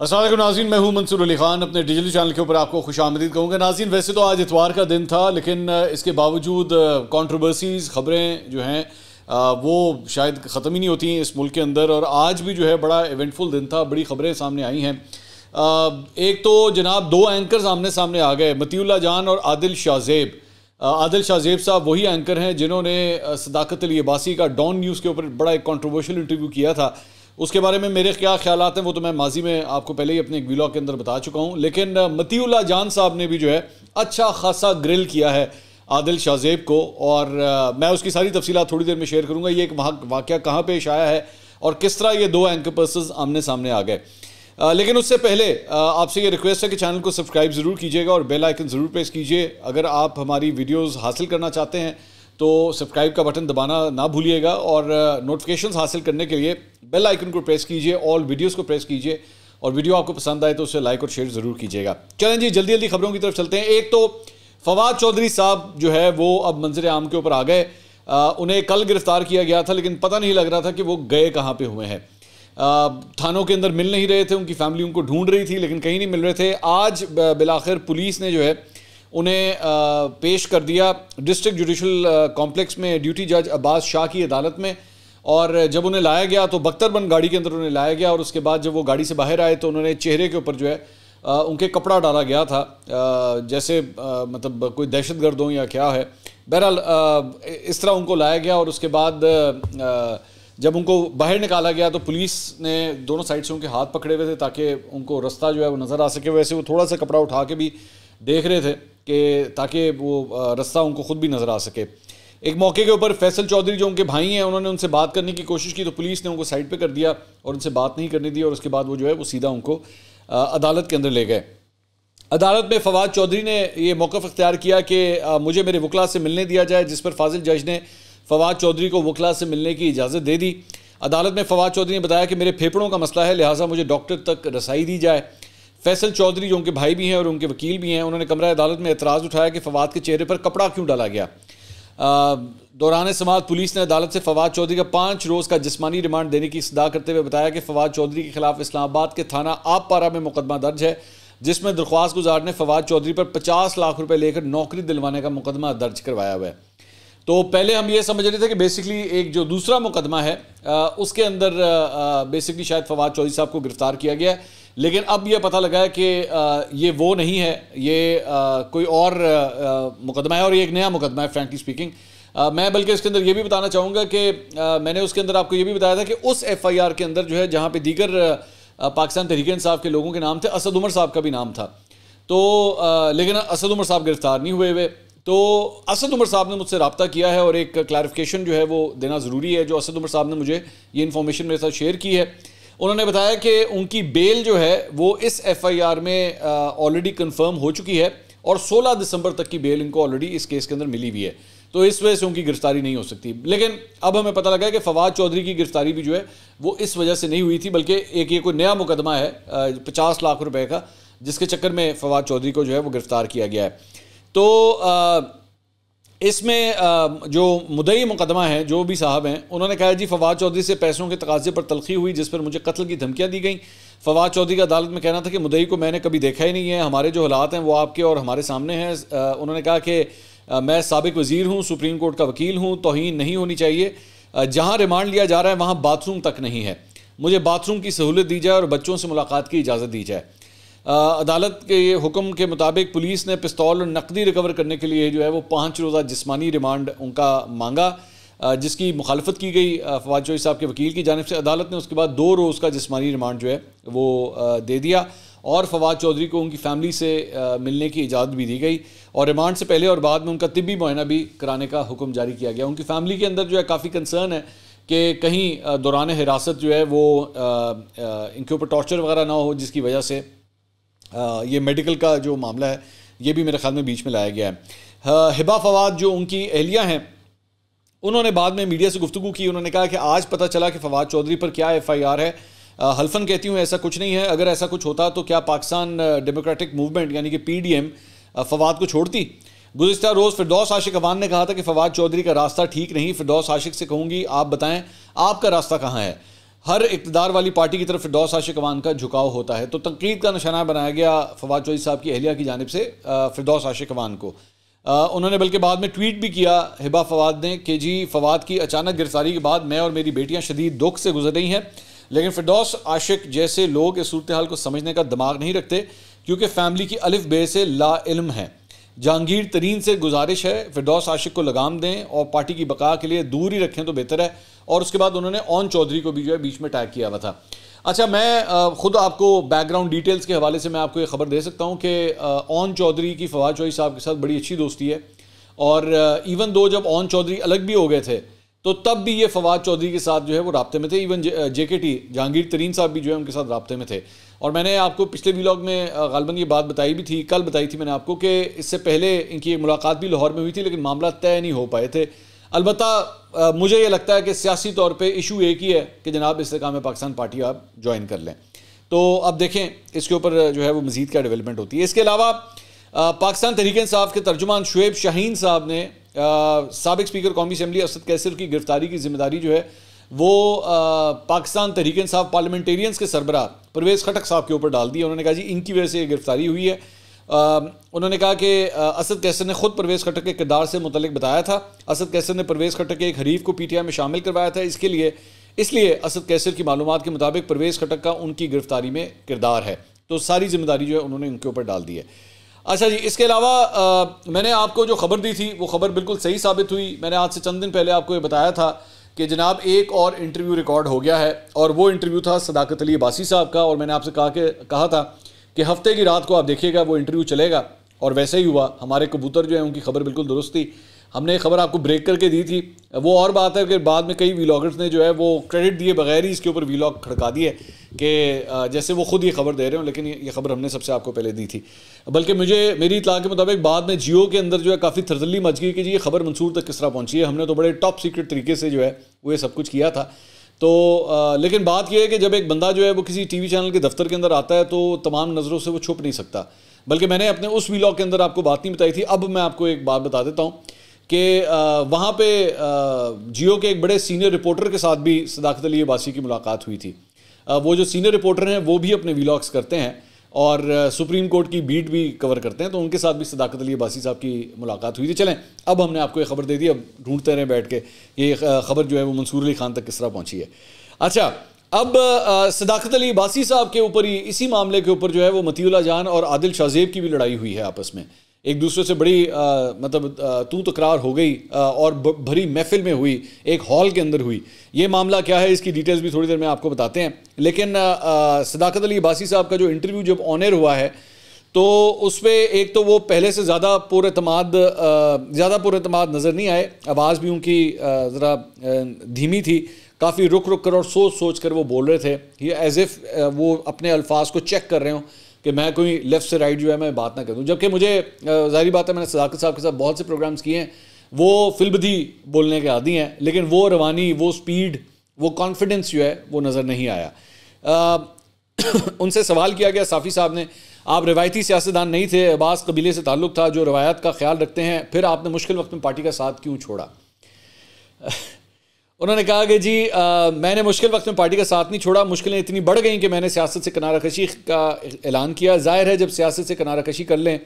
असल नाजीन मैं हूँ मंसूर अली खान अपने डिजिटल चैनल के ऊपर आपको खुश आमदीद कहूँगा नाजीन वैसे तो आज इतवार का दिन था लेकिन इसके बावजूद कॉन्ट्रोवर्सीज़ खबरें जो हैं वो शायद ख़त्म ही नहीं होती हैं इस मुल्क के अंदर और आज भी जो है बड़ा इवेंटफुल दिन था बड़ी खबरें सामने आई हैं एक तो जनाब दो एंकर आमने सामने आ गए मतीउल्ला जान और आदिल शाहजेब आदिल शाहजेब साहब वही एंकर हैं जिन्होंने सदाकत अली अबासी का डॉन न्यूज़ के ऊपर बड़ा एक कॉन्ट्रोवर्शियल इंटरव्यू किया था उसके बारे में मेरे क्या ख्याल हैं वो तो मैं माजी में आपको पहले ही अपने एक वीलॉग के अंदर बता चुका हूँ लेकिन मतीउल्ला जान साहब ने भी जो है अच्छा खासा ग्रिल किया है आदिल शाहजेब को और मैं उसकी सारी तफसीला थोड़ी देर में शेयर करूँगा ये एक वाक्य कहाँ पेश आया है और किस तरह ये दो एंकर पर्सन आमने सामने आ गए लेकिन उससे पहले आपसे ये रिक्वेस्ट है कि चैनल को सब्सक्राइब ज़रूर कीजिएगा और बेल आइकन ज़रूर प्रेस कीजिए अगर आप हमारी वीडियोस हासिल करना चाहते हैं तो सब्सक्राइब का बटन दबाना ना भूलिएगा और नोटिफिकेशंस हासिल करने के लिए बेल आइकन को प्रेस कीजिए और वीडियोस को प्रेस कीजिए और वीडियो आपको पसंद आए तो उसे लाइक और शेयर ज़रूर कीजिएगा चलें जी जल्दी जल्दी खबरों की तरफ चलते हैं एक तो फवाद चौधरी साहब जो है वो अब मंजर आम के ऊपर आ गए उन्हें कल गिरफ्तार किया गया था लेकिन पता नहीं लग रहा था कि वो गए कहाँ पर हुए हैं थानों के अंदर मिल नहीं रहे थे उनकी फैमिली उनको ढूंढ रही थी लेकिन कहीं नहीं मिल रहे थे आज बिलाखिर पुलिस ने जो है उन्हें पेश कर दिया डिस्ट्रिक्ट जुडिशल कॉम्प्लेक्स में ड्यूटी जज अब्बास शाह की अदालत में और जब उन्हें लाया गया तो बख्तरबंद गाड़ी के अंदर उन्हें लाया गया और उसके बाद जब वो गाड़ी से बाहर आए तो उन्होंने चेहरे के ऊपर जो है उनके कपड़ा डाला गया था जैसे मतलब कोई दहशत गर्द हो या क्या है बहरहाल इस तरह उनको लाया गया और उसके बाद जब उनको बाहर निकाला गया तो पुलिस ने दोनों साइड से उनके हाथ पकड़े हुए थे ताकि उनको रास्ता जो है वो नज़र आ सके वैसे वो थोड़ा सा कपड़ा उठा के भी देख रहे थे कि ताकि वो रास्ता उनको ख़ुद भी नज़र आ सके एक मौके के ऊपर फैसल चौधरी जो उनके भाई हैं उन्होंने उनसे बात करने की कोशिश की तो पुलिस ने उनको साइड पे कर दिया और उनसे बात नहीं करने दी और उसके बाद वो जो है वो सीधा उनको अदालत के अंदर ले गए अदालत में फवाद चौधरी ने ये मौक़ अख्तियार किया कि मुझे मेरे वकला से मिलने दिया जाए जिस पर फाजिल जज ने फवाद चौधरी को वकला से मिलने की इजाज़त दे दी अदालत में फवाद चौधरी ने बताया कि मेरे फेफड़ों का मसला है लिहाजा मुझे डॉक्टर तक रसाई दी जाए फैसल चौधरी जो उनके भाई भी हैं और उनके वकील भी हैं उन्होंने कमरा अदालत में एतराज़ उठाया कि फवाद के चेहरे पर कपड़ा क्यों डाला गया दौरान समात पुलिस ने अदालत से फवाद चौधरी का पाँच रोज़ का जिसमानी रिमांड देने की सदा करते हुए बताया कि फवाद चौधरी के खिलाफ इस्लामाबाद के थाना आप पारा में मुकदमा दर्ज है जिसमें दरख्वास्त गुजार ने फवाद चौधरी पर पचास लाख रुपए लेकर नौकरी दिलवाने का मुकदमा दर्ज करवाया हुआ है तो पहले हम ये समझ रहे थे कि बेसिकली एक जो दूसरा मुकदमा है आ, उसके अंदर आ, बेसिकली शायद फवाद चौधरी साहब को गिरफ्तार किया गया है लेकिन अब यह पता लगा है कि ये वो नहीं है ये कोई और मुकदमा है और ये एक नया मुकदमा है फ्रेंकली स्पीकिंग मैं बल्कि इसके अंदर ये भी बताना चाहूँगा कि मैंने उसके अंदर आपको ये भी बताया था कि उस एफआईआर के अंदर जो है जहाँ पे दीगर पाकिस्तान तहरीक साहब के लोगों के नाम थे असद उमर साहब का भी नाम था तो लेकिन असद उमर साहब गिरफ्तार नहीं हुए हुए तो असद उमर साहब ने मुझसे रबता किया है और एक क्लैरिफिकेशन जो है वो देना ज़रूरी है जो असद उमर साहब ने मुझे ये इन्फॉर्मेशन मेरे साथ शेयर की है उन्होंने बताया कि उनकी बेल जो है वो इस एफआईआर में ऑलरेडी कंफर्म हो चुकी है और 16 दिसंबर तक की बेल इनको ऑलरेडी इस केस के अंदर मिली हुई है तो इस वजह से उनकी गिरफ्तारी नहीं हो सकती लेकिन अब हमें पता लगा कि फवाद चौधरी की गिरफ्तारी भी जो है वो इस वजह से नहीं हुई थी बल्कि एक ये कोई नया मुकदमा है पचास लाख रुपए का जिसके चक्कर में फवाद चौधरी को जो है वो गिरफ्तार किया गया है तो आ, इसमें जो मुदई मुकदमा है जो भी साहब हैं उन्होंने कहा जी फवाद चौधरी से पैसों के तकाजे पर तलखी हुई जिस पर मुझे कत्ल की धमकियाँ दी गई फवाद चौधरी का अदालत में कहना था कि मुदई को मैंने कभी देखा ही नहीं है हमारे जो हालात हैं वो आपके और हमारे सामने हैं उन्होंने कहा कि मैं सबक वज़ी हूँ सुप्रीम कोर्ट का वकील हूँ तोहन नहीं होनी चाहिए जहाँ रिमांड लिया जा रहा है वहाँ बाथरूम तक नहीं है मुझे बाथरूम की सहूलत दी जाए और बच्चों से मुलाकात की इजाज़त दी जाए अदालत के हुक्म के मुताबिक पुलिस ने पिस्तौल और नकदी रिकवर करने के लिए जो है वो पाँच रोज़ा जिसमानी रिमांड उनका मांगा जिसकी मुखालफत की गई फवाद चौधरी साहब के वकील की जानब से अदालत ने उसके बाद दो रोज़ का जिसमानी रिमांड जो है वो दे दिया और फवाद चौधरी को उनकी फैमिली से मिलने की इजाज़त भी दी गई और रिमांड से पहले और बाद में उनका तिबी मुआयना भी कराने का हुक्म जारी किया गया उनकी फैमिली के अंदर जो है काफ़ी कंसर्न है कि कहीं दौरान हिरासत जो है वो इनके ऊपर टॉर्चर वगैरह ना हो जिसकी वजह से हाँ, ये मेडिकल का जो मामला है ये भी मेरे ख्याल में बीच में लाया गया है हाँ, हिबा फवाद जो उनकी अहलियाँ हैं उन्होंने बाद में मीडिया से गुफ्तु की उन्होंने कहा कि आज पता चला कि फवाद चौधरी पर क्या एफ आई आर है हाँ, हल्फन कहती हूँ ऐसा कुछ नहीं है अगर ऐसा कुछ होता तो क्या पाकिस्तान डेमोक्रेटिक मूवमेंट यानी कि पी डी एम फवाद को छोड़ती गुजशत रोज़ फिरदौस आशिक अवान ने कहा था कि फवाद चौधरी का रास्ता ठीक नहीं फिरदौस आशिक से कहूँगी आप बताएं आपका रास्ता कहाँ है हर इकतदार वाली पार्टी की तरफ फिरदौस आशिक अवान का झुकाव होता है तो तनकीद का निशाना बनाया गया फवाद चौधरी साहब की अहलिया की जानब से फिरदौस आशिक अवान को उन्होंने बल्कि बाद में ट्वीट भी किया हिबा फवाद ने कि जी फवाद की अचानक गिरफ्तारी के बाद मैं और मेरी बेटियाँ शदीद दुख से गुजर रही हैं लेकिन फिरदौस आशिक जैसे लोग इस सूरत हाल को समझने का दिमाग नहीं रखते क्योंकि फैमिली की अलिफ बे से ला है जहांगीर तरीन से गुजारिश है फिरदौस आशिक को लगाम दें और पार्टी की बका के लिए दूर ही रखें तो बेहतर है और उसके बाद उन्होंने ओन चौधरी को भी जो है बीच में टैग किया हुआ था अच्छा मैं खुद आपको बैकग्राउंड डिटेल्स के हवाले से मैं आपको ये खबर दे सकता हूँ कि ओन चौधरी की फवाद चौधरी साहब के साथ बड़ी अच्छी दोस्ती है और इवन दो जब ओन चौधरी अलग भी हो गए थे तो तब भी ये फवाद चौधरी के साथ जो है वो रबते में थे इवन जे के टी जहांगीर तरीन साहब भी जो है उनके साथ रबते में थे और मैंने आपको पिछले वीलॉग में गालबन ये बात बताई भी थी कल बताई थी मैंने आपको कि इससे पहले इनकी मुलाकात भी लाहौर में हुई थी लेकिन मामला तय नहीं हो पाए थे अलबत् मुझे ये लगता है कि सियासी तौर पर इशू एक ही है कि जनाब इस काम में पाकिस्तान पार्टी आप ज्वाइन कर लें तो अब देखें इसके ऊपर जो है वो मज़ीद क्या डेवलपमेंट होती है इसके अलावा पाकिस्तान तहरीक साहब के तर्जुमान शुएब शाहीन साहब ने सबक स्पीकर कौमी असम्बली असद कैसर की गिरफ्तारी की जिम्मेदारी जो है वो आ, पाकिस्तान तहरीक साहब पार्लियामेंटेरियंस के सरबराह परवेज़ खटक साहब के ऊपर डाल दिया उन्होंने कहा जी इनकी वजह से ये गिरफ्तारी हुई है उन्होंने कहा कि असद कैसर ने खुद परवेज़ खट्टर के किरदार से मुतलिक बताया था असद कैसर ने परवेज़ खट्टर के एक हरीफ को पीटीआई में शामिल करवाया था इसके लिए इसलिए असद कैसर की मालूम के मुताबिक परवेज़ खटक का उनकी गिरफ्तारी में किरदार है तो सारी जिम्मेदारी जो है उन्होंने उनके ऊपर डाल दी है अच्छा जी इसके अलावा मैंने आपको जो खबर दी थी वो खबर बिल्कुल सही साबित हुई मैंने आज से चंद दिन पहले आपको ये बताया था कि जनाब एक और इंटरव्यू रिकॉर्ड हो गया है और वो इंटरव्यू था सदाकत अली अबासी साहब का और मैंने आपसे कहा कि कहा था कि हफ्ते की रात को आप देखिएगा वो इंटरव्यू चलेगा और वैसे ही हुआ हमारे कबूतर जो है उनकी खबर बिल्कुल दुरुस्त थी हमने खबर आपको ब्रेक करके दी थी वो और बात है कि बाद में कई व्लॉगर्स ने जो है वो क्रेडिट दिए बगैर ही इसके ऊपर वीलॉग खड़का दिए कि जैसे वो खुद ये खबर दे रहे हो लेकिन ये खबर हमने सबसे आपको पहले दी थी बल्कि मुझे मेरी इतला के मुताबिक बाद में जियो के अंदर जो है काफ़ी थरजली मच गई कि जी ये खबर मंसूर तक किस तरह पहुँची है हमने तो बड़े टॉप सीक्रेट तरीके से जो है वो ये सब कुछ किया था तो आ, लेकिन बात यह है कि जब एक बंदा जो है वो किसी टीवी चैनल के दफ्तर के अंदर आता है तो तमाम नज़रों से वो छुप नहीं सकता बल्कि मैंने अपने उस वीलॉग के अंदर आपको बात नहीं बताई थी अब मैं आपको एक बात बता देता हूँ कि वहाँ पे जियो के एक बड़े सीनियर रिपोर्टर के साथ भी सदाकत अली बासी की मुलाकात हुई थी वो जो सीनियर रिपोर्टर हैं वो भी अपने वीलॉग्स करते हैं और सुप्रीम कोर्ट की बीट भी कवर करते हैं तो उनके साथ भी सदाकत अली अबासी साहब की मुलाकात हुई थी चलें अब हमने आपको ये खबर दे दी अब ढूंढते रहे बैठ के ये खबर जो है वो मंसूर अली खान तक किस तरह पहुंची है अच्छा अब सदाकत अली अबासी साहब के ऊपर ही इसी मामले के ऊपर जो है वो मतीउल्ला जान और आदिल शाहजेब की भी लड़ाई हुई है आपस में एक दूसरे से बड़ी आ, मतलब तू तकरार तो हो गई आ, और भरी महफिल में हुई एक हॉल के अंदर हुई ये मामला क्या है इसकी डिटेल्स भी थोड़ी देर में आपको बताते हैं लेकिन सदाकत अली बासी साहब का जो इंटरव्यू जब ऑनर हुआ है तो उस पर एक तो वो पहले से ज़्यादा पुरमाद ज़्यादा पुरमाद नज़र नहीं आए आवाज़ भी उनकी ज़रा धीमी थी काफ़ी रुक रुक कर और सोच सोच कर वो बोल रहे थे एज़ इफ़ वो अपने अल्फाज को चेक कर रहे हों कि मैं कोई लेफ़्ट से राइट जो है मैं बात ना करूँ जबकि मुझे जाहिर बात है मैंने सदाकत साहब के साथ बहुत से प्रोग्राम्स किए हैं वो फिल्बदी बोलने के आदि हैं लेकिन वो रवानी वो स्पीड वो कॉन्फिडेंस जो है वो नज़र नहीं आया आ, उनसे सवाल किया गया साफ़ी साहब ने आप रिवायती सियासतदान नहीं थे अब्बास कबीले से ताल्लुक़ था जो रवायात का ख्याल रखते हैं फिर आपने मुश्किल वक्त में पार्टी का साथ क्यों छोड़ा उन्होंने कहा कि जी आ, मैंने मुश्किल वक्त में पार्टी का साथ नहीं छोड़ा मुश्किलें इतनी बढ़ गई कि मैंने सियासत से किनारा कशी का ऐलान किया जाहिर है जब सियासत से किनारा कशी कर लें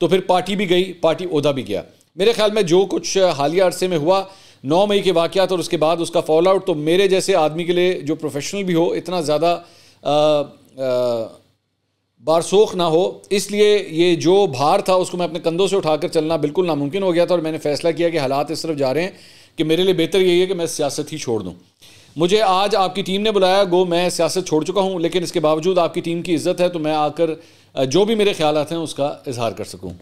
तो फिर पार्टी भी गई पार्टी उहदा भी गया मेरे ख्याल में जो कुछ हालिया अरसे में हुआ नौ मई के वाक़ात और उसके बाद उसका फॉल आउट तो मेरे जैसे आदमी के लिए जो प्रोफेशनल भी हो इतना ज़्यादा बारसोख ना हो इसलिए ये जो भार था उसको मैं अपने कंधों से उठाकर चलना बिल्कुल नामुमकिन हो गया था और मैंने फैसला किया कि हालात इस तरफ जा रहे हैं कि मेरे लिए बेहतर यही है कि मैं सियासत ही छोड़ दूँ मुझे आज आपकी टीम ने बुलाया गो मैं सियासत छोड़ चुका हूँ लेकिन इसके बावजूद आपकी टीम की इज्जत है तो मैं आकर जो भी मेरे ख्याल हैं उसका इजहार कर सकूँ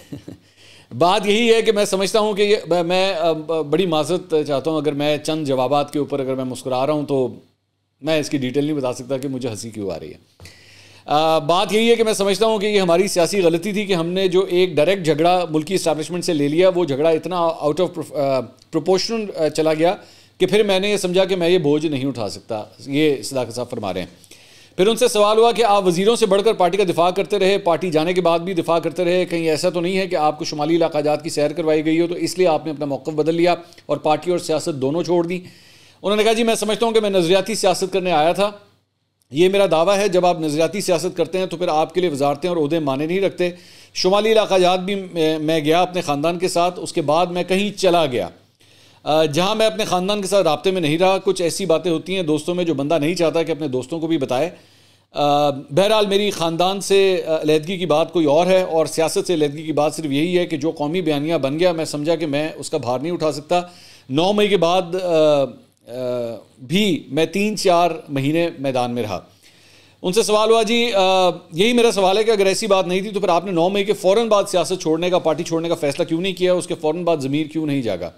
बात यही है कि मैं समझता हूँ कि मैं बड़ी माजत चाहता हूँ अगर मैं चंद जवाब के ऊपर अगर मैं मुस्कुरा रहा हूँ तो मैं इसकी डिटेल नहीं बता सकता कि मुझे हंसी क्यों आ रही है आ, बात यही है कि मैं समझता हूँ कि ये हमारी सियासी गलती थी कि हमने जो एक डायरेक्ट झगड़ा मुल्की इस्टेबलिशमेंट से ले लिया वो झगड़ा इतना आउट ऑफ प्रोपोर्शनल uh, चला गया कि फिर मैंने ये समझा कि मैं ये बोझ नहीं उठा सकता ये सदाकत साहब फरमा रहे हैं फिर उनसे सवाल हुआ कि आप वजीरों से बढ़कर पार्टी का दिफा करते रहे पार्टी जाने के बाद भी दिफा करते रहे कहीं ऐसा तो नहीं है कि आपको शुमाली इलाकाजात की सैर करवाई गई हो तो इसलिए आपने अपना मौक़ बदल लिया और पार्टी और सियासत दोनों छोड़ दी उन्होंने कहा जी मैं समझता हूँ कि मैं नज़रियाती सियासत करने आया था ये मेरा दावा है जब आप नज़रियाती सियासत करते हैं तो फिर आपके लिए वजारतें और उहदे माने नहीं रखते शुमाली इलाकाजात भी मैं गया अपने ख़ानदान के साथ उसके बाद मैं कहीं चला गया जहाँ मैं अपने ख़ानदान के साथ रबते में नहीं रहा कुछ ऐसी बातें होती हैं दोस्तों में जो बंदा नहीं चाहता कि अपने दोस्तों को भी बताए बहरहाल मेरी ख़ानदान से अलहदगी की बात कोई और है और सियासत से लहदगी की बात सिर्फ यही है कि जो कौमी बयानिया बन गया मैं समझा कि मैं उसका भार नहीं उठा सकता नौ मई के बाद आ, आ, भी मैं तीन चार महीने मैदान में रहा उनसे सवाल हुआ जी यही मेरा सवाल है कि अगर ऐसी बात नहीं थी तो फिर आपने नौ मई के फ़ौर बाद सियासत छोड़ने का पार्टी छोड़ने का फैसला क्यों नहीं किया उसके फ़ौर बाद ज़मीर क्यों नहीं जागा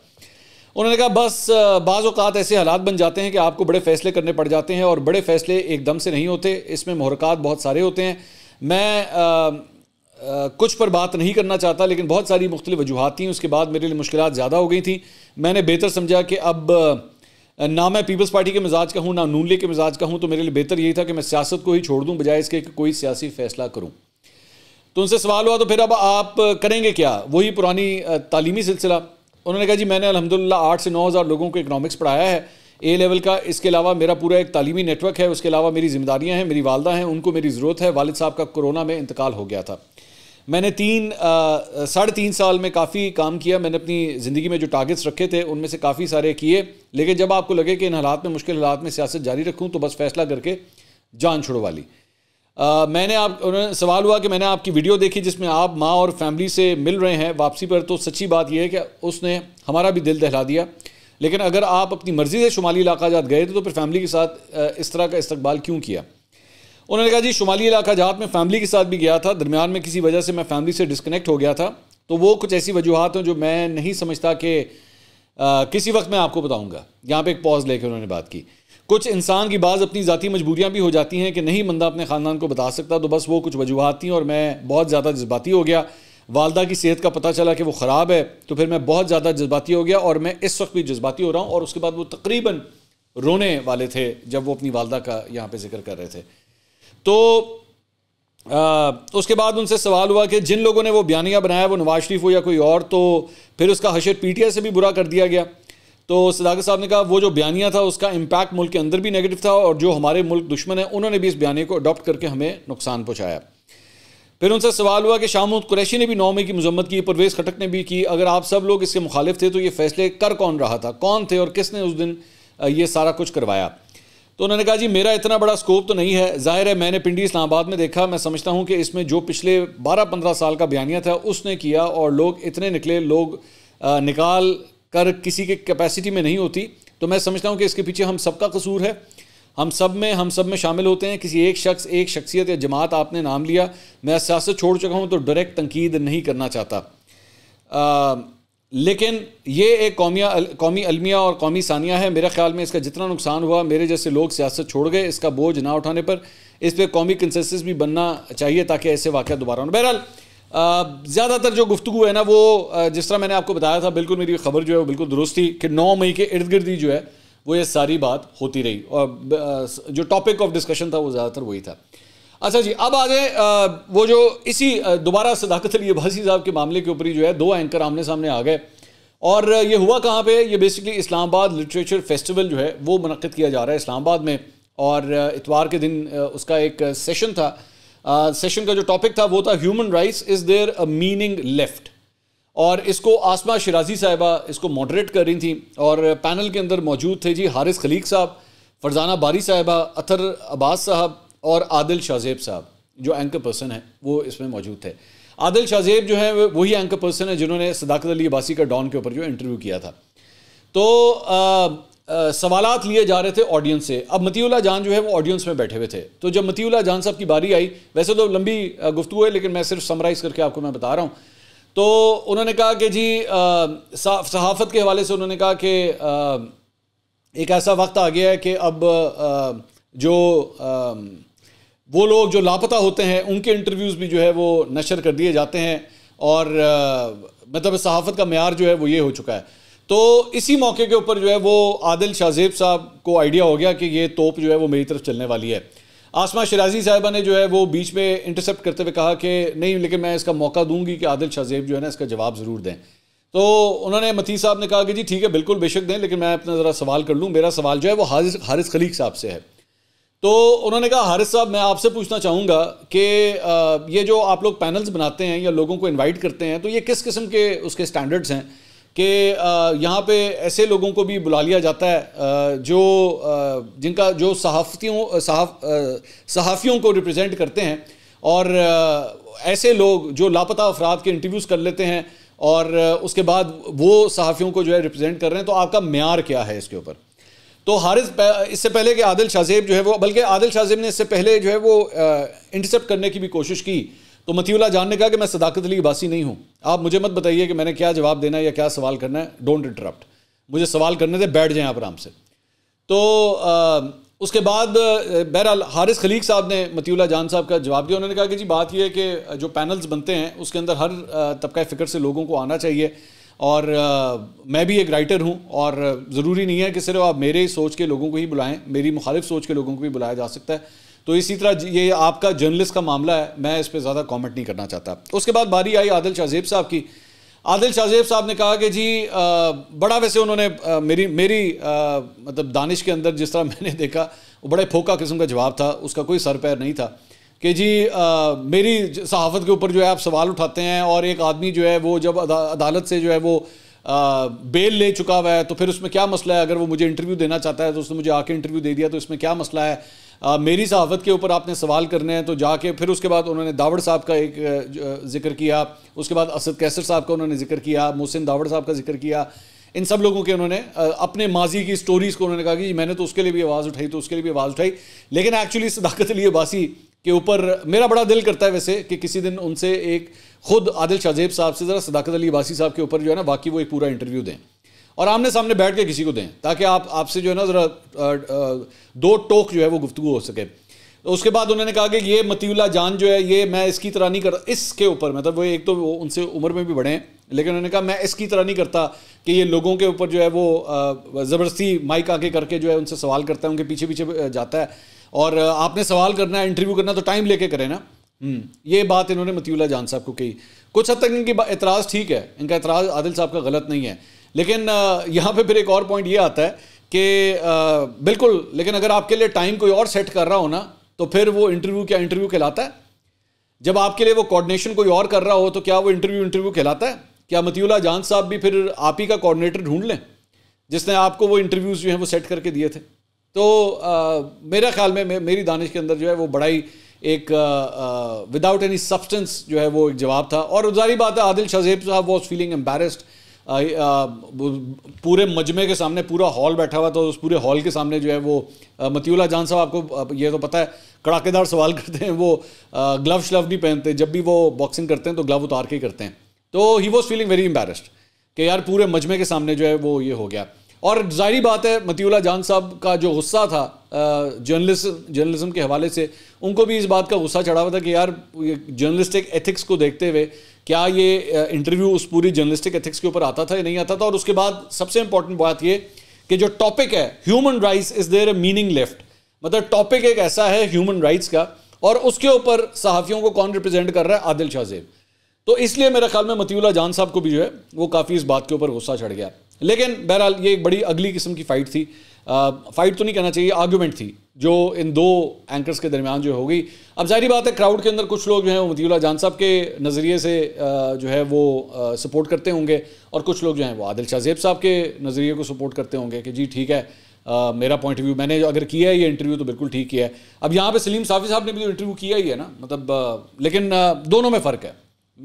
उन्होंने कहा बस बाज़ात ऐसे हालात बन जाते हैं कि आपको बड़े फ़ैसले करने पड़ जाते हैं और बड़े फ़ैसले एकदम से नहीं होते इसमें महरक़ात बहुत सारे होते हैं मैं आ, आ, कुछ पर बात नहीं करना चाहता लेकिन बहुत सारी मुख्तलि वजूहत थी उसके बाद मेरे लिए मुश्किल ज़्यादा हो गई थी मैंने बेहतर समझा कि अब ना मैं पीपल्स पार्टी के मिजाज का हूँ ना नून ले के मिजाज का हूँ तो मेरे लिए बेहतर यही था कि मैं सियासत को ही छोड़ दूँ बजाय इसके कि कोई सियासी फैसला करूँ तो उनसे सवाल हुआ तो फिर अब आप करेंगे क्या वही पुरानी तालीमी सिलसिला उन्होंने कहा जी मैंने अलहमदिल्ला आठ से नौ हज़ार लोगों को इकनॉमिक्स पढ़ाया है ए लेवल का इसके अलावा मेरा पूरा एक तालीमी नेटवर्क है उसके अलावा मेरी जिम्मेदारियाँ हैं मेरी वालदा हैं उनको मेरी ज़रूरत है वालद साहब का कोरोना में इंतकाल हो गया था मैंने तीन साढ़े तीन साल में काफ़ी काम किया मैंने अपनी ज़िंदगी में जो टारगेट्स रखे थे उनमें से काफ़ी सारे किए लेकिन जब आपको लगे कि इन हालात में मुश्किल हालात में सियासत जारी रखूँ तो बस फैसला करके जान छुड़वा ली आ, मैंने आप उन्होंने सवाल हुआ कि मैंने आपकी वीडियो देखी जिसमें आप माँ और फैमिली से मिल रहे हैं वापसी पर तो सच्ची बात यह है कि उसने हमारा भी दिल दहला दिया लेकिन अगर आप अपनी मर्ज़ी से शुमाली इलाका जात गए थे तो फिर फैमिली के साथ इस तरह का इस्तबाल क्यों किया उन्होंने कहा जी शुमाली इलाका जात में फैमिली के साथ भी गया था दरमियान में किसी वजह से मैं फैमिली से डिस्कनेक्ट हो गया था तो वो कुछ ऐसी वजूहत हैं जो मैं नहीं समझता कि किसी वक्त मैं आपको बताऊँगा यहाँ पर एक पॉज लेकर उन्होंने बात की कुछ इंसान की बाज़ अपनी ज़ाती मजबूरियाँ भी हो जाती हैं कि नहीं बंदा अपने ख़ानदान को बता सकता तो बस वो कुछ वजूहत थी और मैं बहुत ज़्यादा जज्बाती हो गया वालदा की सेहत का पता चला कि वो ख़राब है तो फिर मैं बहुत ज़्यादा जज्बाती हो गया और मैं इस वक्त भी जज्बाती हो रहा हूँ और उसके बाद वो तकरीबन रोने वाले थे जब वो अपनी वालदा का यहाँ पर जिक्र कर रहे थे तो आ, तो उसके बाद उनसे सवाल हुआ कि जिन लोगों ने वो बयानिया बनाया वो नवाज शरीफ हो या कोई और तो फिर उसका हशर पीटीआई से भी बुरा कर दिया गया तो सदाकत साहब ने कहा वो जो बयानिया था उसका इम्पैक्ट मुल्क के अंदर भी नेगेटिव था और जो हमारे मुल्क दुश्मन है उन्होंने भी इस बयानी को अडॉप्ट करके हमें नुकसान पहुँचाया फिर उनसे सवाल हुआ कि शाहमुद कुरैशी ने भी नौ मई की मजम्मत की परवेज़ खटक ने भी की अगर आप सब लोग इसके मुखालिफ थे तो ये फैसले कर कौन रहा था कौन थे और किसने उस दिन ये सारा कुछ करवाया तो उन्होंने कहा जी मेरा इतना बड़ा स्कोप तो नहीं है जाहिर है मैंने पिंडी इस्लामाबाद में देखा मैं समझता हूँ कि इसमें जो पिछले बारह पंद्रह साल का बयानिया था उसने किया और लोग इतने निकले लोग निकाल कर किसी के कैपेसिटी में नहीं होती तो मैं समझता हूँ कि इसके पीछे हम सबका कसूर है हम सब में हम सब में शामिल होते हैं किसी एक शख्स एक शख्सियत या जमात आपने नाम लिया मैं सियासत छोड़ चुका हूँ तो डायरेक्ट तनकीद नहीं करना चाहता आ, लेकिन ये एक कौमिया कौमी अलमिया और कौमी सानिया है मेरे ख्याल में इसका जितना नुकसान हुआ मेरे जैसे लोग सियासत छोड़ गए इसका बोझ ना उठाने पर इस पर कौमी कंसेंसस भी बनना चाहिए ताकि ऐसे वाक़ दोबारा बहरहाल ज़्यादातर जो गुफ्तु है ना वो जिस तरह मैंने आपको बताया था बिल्कुल मेरी खबर जो है वो बिल्कुल दुरुस्त थी कि नौ मई के इर्द गिर्द ही जो है वो ये सारी बात होती रही और जो टॉपिक ऑफ डिस्कशन था वो ज़्यादातर वही था अच्छा जी अब आ गए वो जो इसी दोबारा सदाकत अली भसी साहब के मामले के ऊपर ही जो है दो एंकर आमने सामने आ गए और ये हुआ कहाँ पे ये बेसिकली इस्लामाबाद लिटरेचर फेस्टिवल जो है वो मनद किया जा रहा है इस्लामाबाद में और इतवार के दिन उसका एक सेशन था सेशन का जो टॉपिक था वो था human rights is there a meaning left और इसको आसमा शिराजी साहिबा इसको मॉडरेट कर रही थी और पैनल के अंदर मौजूद थे जी हारिस खलीक साहब फरजाना बारी साहिबा अतर अब्बास साहब और आदिल शाहजेब साहब जो एंकर पर्सन है वो इसमें मौजूद थे आदिल शाहजेब जो है वही एंकर पर्सन है जिन्होंने सदाकत अली अबासी का डॉन के ऊपर जो इंटरव्यू किया था तो सवाल लिए जा रहे थे ऑडियंस से अब मतीउल्ला जान जो है वो ऑडियंस में बैठे हुए थे तो जब मतीउल्ला जान साहब की बारी आई वैसे तो लंबी गुफ्तु है लेकिन मैं सिर्फ समराइज़ करके आपको मैं बता रहा हूँ तो उन्होंने कहा कि जी सहाफ़त के हवाले से उन्होंने कहा कि एक ऐसा वक्त आ गया है कि अब जो वो लोग जो लापता होते हैं उनके इंटरव्यूज़ भी जो है वो नशर कर दिए जाते हैं और मतलब सहाफ़त का मैार जो है वो ये हो चुका है तो इसी मौके के ऊपर जो है वो आदिल शाहजेब साहब को आइडिया हो गया कि ये तोप जो है वो मेरी तरफ चलने वाली है आसमा शराजी साहबा ने जो है वो बीच में इंटरसेप्ट करते हुए कहा कि नहीं लेकिन मैं इसका मौका दूंगी कि आदिल शाहजेब जो है ना इसका जवाब ज़रूर दें तो उन्होंने मथी साहब ने कहा कि जी ठीक है बिल्कुल बेशक दें लेकिन मैं अपना ज़रा सवाल कर लूँ मेरा सवाल जो है वो हारिस हारिस खलीक साहब से है तो उन्होंने कहा हारिस साहब मैं आपसे पूछना चाहूँगा कि ये जो आप लोग पैनल्स बनाते हैं या लोगों को इन्वाइट करते हैं तो ये किस किस्म के उसके स्टैंडर्ड्स हैं कि यहाँ पे ऐसे लोगों को भी बुला लिया जाता है जो जिनका जो सहाफ़तियों सहाफ़ियों को रिप्रेजेंट करते हैं और ऐसे लोग जो लापता अफराद के इंटरव्यूज़ कर लेते हैं और उसके बाद वो सहाफ़ियों को जो है रिप्रेजेंट कर रहे हैं तो आपका मैार क्या है इसके ऊपर तो हारिस इससे पहले कि आदिल शाहजेब जो है वो बल्कि आदिल शाहजेब ने इससे पहले जो है वो इंटरसेप्ट करने की भी कोशिश की तो मतीउल्ला जान ने कहा कि मैं सदाकत अली बासी नहीं हूँ आप मुझे मत बताइए कि मैंने क्या जवाब देना है या क्या सवाल करना है डोंट इंटरप्ट मुझे सवाल करने थे बैठ जाएं आप आराम से तो आ, उसके बाद बहरहाल हारिस खलीक साहब ने मतियला जान साहब का जवाब दिया उन्होंने कहा कि जी बात यह है कि जो पैनल्स बनते हैं उसके अंदर हर तबका फ़िक्र से लोगों को आना चाहिए और आ, मैं भी एक राइटर हूँ और ज़रूरी नहीं है कि सिर्फ आप मेरे सोच के लोगों को ही बुलाएं मेरी मुखालिफ सोच के लोगों को भी बुलाया जा सकता है तो इसी तरह ये आपका जर्नलिस्ट का मामला है मैं इस पर ज़्यादा कॉमेंट नहीं करना चाहता उसके बाद बारी आई आदिल शाहजेब साहब की आदिल शाहजेब साहब ने कहा कि जी आ, बड़ा वैसे उन्होंने आ, मेरी मेरी आ, मतलब दानिश के अंदर जिस तरह मैंने देखा वो बड़े फोका किस्म का जवाब था उसका कोई सर पैर नहीं था कि जी आ, मेरी सहाफ़त के ऊपर जो है आप सवाल उठाते हैं और एक आदमी जो है वो जब अदा, अदालत से जो है वो आ, बेल ले चुका हुआ है तो फिर उसमें क्या मसला है अगर वो मुझे इंटरव्यू देना चाहता है तो उसने मुझे आके इंटरव्यू दे दिया तो इसमें क्या मसला है आ, मेरी सहाफ़त के ऊपर आपने सवाल करने हैं तो जाके फिर उसके बाद उन्होंने दावड़ साहब का एक जिक्र किया उसके बाद असद कैसर साहब का उन्होंने जिक्र किया मोहसिन दावड़ साहब का जिक्र किया इन सब लोगों के उन्होंने अपने माजी की स्टोरीज़ को उन्होंने कहा कि मैंने तो उसके लिए भी आवाज़ उठाई तो उसके लिए भी आवाज़ उठाई लेकिन एक्चुअली सदाकत अली अबासी के ऊपर मेरा बड़ा दिल करता है वैसे कि किसी दिन उनसे एक खुद आदिल शाहजेब साहब से ज़रा सदाकत अली अबासी साहब के ऊपर जो है ना बाकी वो एक पूरा इंटरव्यू दें और आमने सामने बैठ के किसी को दें ताकि आप आपसे जो है ना ज़रा दो टोक जो है वो गुफ्तु हो सके तो उसके बाद उन्होंने कहा कि ये मतीउल्ला जान जो है ये मैं इसकी तरह नहीं करता इसके ऊपर मतलब वो एक तो वो उनसे उम्र में भी बढ़े हैं लेकिन उन्होंने कहा मैं इसकी तरह नहीं करता कि ये लोगों के ऊपर जो है वो ज़बरदस्ती माइक आके करके जो है उनसे सवाल करता है उनके पीछे पीछे जाता है और आपने सवाल करना है इंटरव्यू करना तो टाइम लेके करें ना हम्म, ये बात इन्होंने मतीउल्ला जान साहब को कही कुछ हद तक इनकी एतराज़ ठीक है इनका एतराज़ आदिल साहब का गलत नहीं है लेकिन यहाँ पे फिर एक और पॉइंट ये आता है कि बिल्कुल लेकिन अगर आपके लिए टाइम कोई और सेट कर रहा हो ना तो फिर वो इंटरव्यू क्या इंटरव्यू कहलाता है जब आपके लिए वो कोऑर्डिनेशन कोई और कर रहा हो तो क्या वो इंटरव्यू इंटरव्यू कहलाता है क्या मतियला जान साहब भी फिर आप ही का कोऑर्डिनेटर ढूंढ लें जिसने आपको वो इंटरव्यूज़ जो हैं वो सेट करके दिए थे तो आ, मेरा ख्याल में मे, मेरी दानिश के अंदर जो है वो बड़ा ही एक विदाउट एनी सब्सटेंस जो है वो एक जवाब था और जारी बात है आदिल शजेब साहब वॉज फीलिंग एम्बेरस्ड पूरे मजमे के सामने पूरा हॉल बैठा हुआ तो उस पूरे हॉल के सामने जो है वो मतीउल्ला जान साहब आपको ये तो पता है कड़ाकेदार सवाल करते हैं वो ग्लव श्लव नहीं पहनते जब भी वो बॉक्सिंग करते हैं तो ग्लव उतार के करते हैं तो he was feeling very embarrassed कि यार पूरे मजमे के सामने जो है वो ये हो गया और जाहिर बात है मतीउल्ला जान साहब का जो गुस्सा था जर्नलिस्ट जर्नलिज्म के हवाले से उनको भी इस बात का गुस्सा चढ़ा हुआ था कि यार जर्नलिस्टिक एथिक्स को देखते हुए क्या ये इंटरव्यू उस पूरी जर्नलिस्टिक एथिक्स के ऊपर आता था या नहीं आता था और उसके बाद सबसे इंपॉर्टेंट बात ये कि जो टॉपिक है human rights is there a meaning left मतलब टॉपिक एक ऐसा है ह्यूमन राइट्स का और उसके ऊपर सहाफ़ियों को कौन रिप्रेजेंट कर रहा है आदिल शाहजेब तो इसलिए मेरे ख्याल में मतियला जान साहब को भी जो है वो काफ़ी इस बात के ऊपर गुस्सा चढ़ गया लेकिन बहरहाल ये एक बड़ी अगली किस्म की फ़ाइट थी फ़ाइट तो नहीं कहना चाहिए आर्ग्यूमेंट थी जो इन दो एंकर्स के दरमियान जो हो गई अब जाहिर बात है क्राउड के अंदर कुछ लोग जो हैं वो मतीला जान साहब के नज़रिए से जो है वो सपोर्ट करते होंगे और कुछ लोग जो हैं वो आदिल शाहजेब साहब के नज़रिए को सपोर्ट करते होंगे कि जी ठीक है आ, मेरा पॉइंट ऑफ व्यू मैंने अगर किया है ये इंटरव्यू तो बिल्कुल ठीक किया है अब यहाँ पर सलीम साफी साहब ने भी तो इंटरव्यू किया ही है ना मतलब लेकिन दोनों में फ़र्क है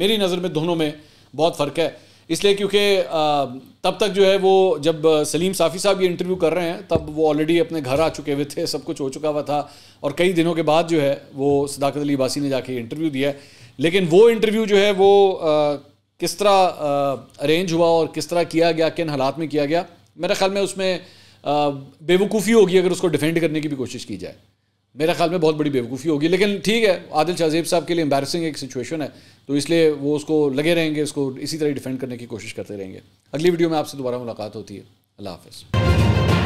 मेरी नज़र में दोनों में बहुत फ़र्क है इसलिए क्योंकि तब तक जो है वो जब सलीम साफ़ी साहब ये इंटरव्यू कर रहे हैं तब वो ऑलरेडी अपने घर आ चुके हुए थे सब कुछ हो चुका हुआ था और कई दिनों के बाद जो है वो सदाकत अली बासी ने जाके इंटरव्यू दिया लेकिन वो इंटरव्यू जो है वो आ, किस तरह अरेंज हुआ और किस तरह किया गया किन हालात में किया गया मेरे ख्याल में उसमें बेवकूफ़ी होगी अगर उसको डिफेंड करने की भी कोशिश की जाए मेरे ख्याल में बहुत बड़ी बेवकूफ़ी होगी लेकिन ठीक है आदिल शाहजेब साहब के लिए एम्बेसिंग एक सिचुएशन है तो इसलिए वो उसको लगे रहेंगे इसको इसी तरह डिफेंड करने की कोशिश करते रहेंगे अगली वीडियो में आपसे दोबारा मुलाकात होती है अल्लाह हाफ़